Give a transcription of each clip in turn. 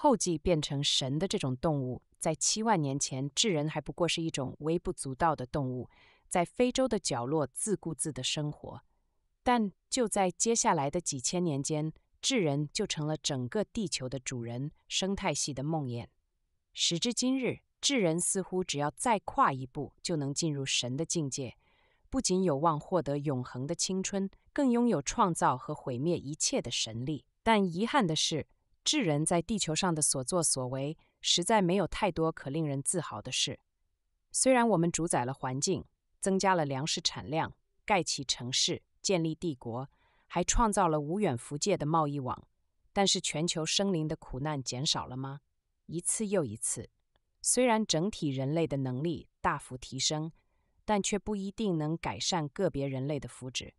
后继变成神的这种动物，在七万年前，智人还不过是一种微不足道的动物，在非洲的角落自顾自地生活。但就在接下来的几千年间，智人就成了整个地球的主人，生态系的梦魇。时至今日，智人似乎只要再跨一步，就能进入神的境界，不仅有望获得永恒的青春，更拥有创造和毁灭一切的神力。但遗憾的是。智人在地球上的所作所为，实在没有太多可令人自豪的事。虽然我们主宰了环境，增加了粮食产量，盖起城市，建立帝国，还创造了无远弗届的贸易网，但是全球生灵的苦难减少了吗？一次又一次，虽然整体人类的能力大幅提升，但却不一定能改善个别人类的福祉。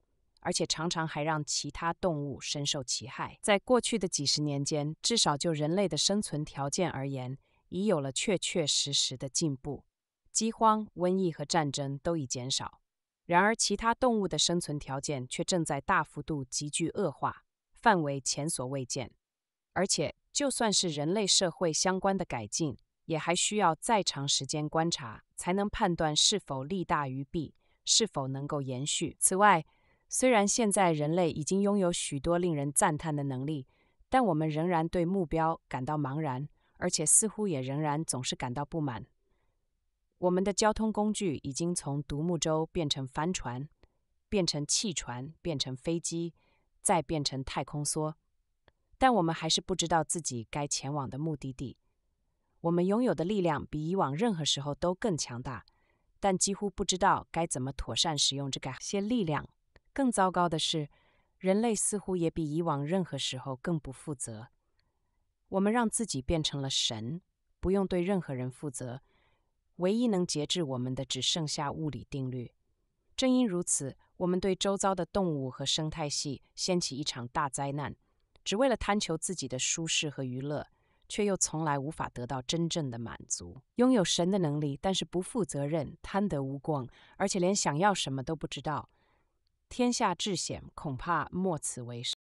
而且常常还让其他动物深受其害。在过去的几十年间，至少就人类的生存条件而言，已有了确确实实的进步，饥荒、瘟疫和战争都已减少。然而，其他动物的生存条件却正在大幅度、急剧恶化，范围前所未见。而且，就算是人类社会相关的改进，也还需要再长时间观察，才能判断是否利大于弊，是否能够延续。此外，虽然现在人类已经拥有许多令人赞叹的能力，但我们仍然对目标感到茫然，而且似乎也仍然总是感到不满。我们的交通工具已经从独木舟变成帆船，变成汽船，变成飞机，再变成太空梭，但我们还是不知道自己该前往的目的地。我们拥有的力量比以往任何时候都更强大，但几乎不知道该怎么妥善使用这些力量。更糟糕的是，人类似乎也比以往任何时候更不负责。我们让自己变成了神，不用对任何人负责。唯一能节制我们的只剩下物理定律。正因如此，我们对周遭的动物和生态系掀起一场大灾难，只为了贪求自己的舒适和娱乐，却又从来无法得到真正的满足。拥有神的能力，但是不负责任、贪得无光，而且连想要什么都不知道。天下至险，恐怕莫此为甚。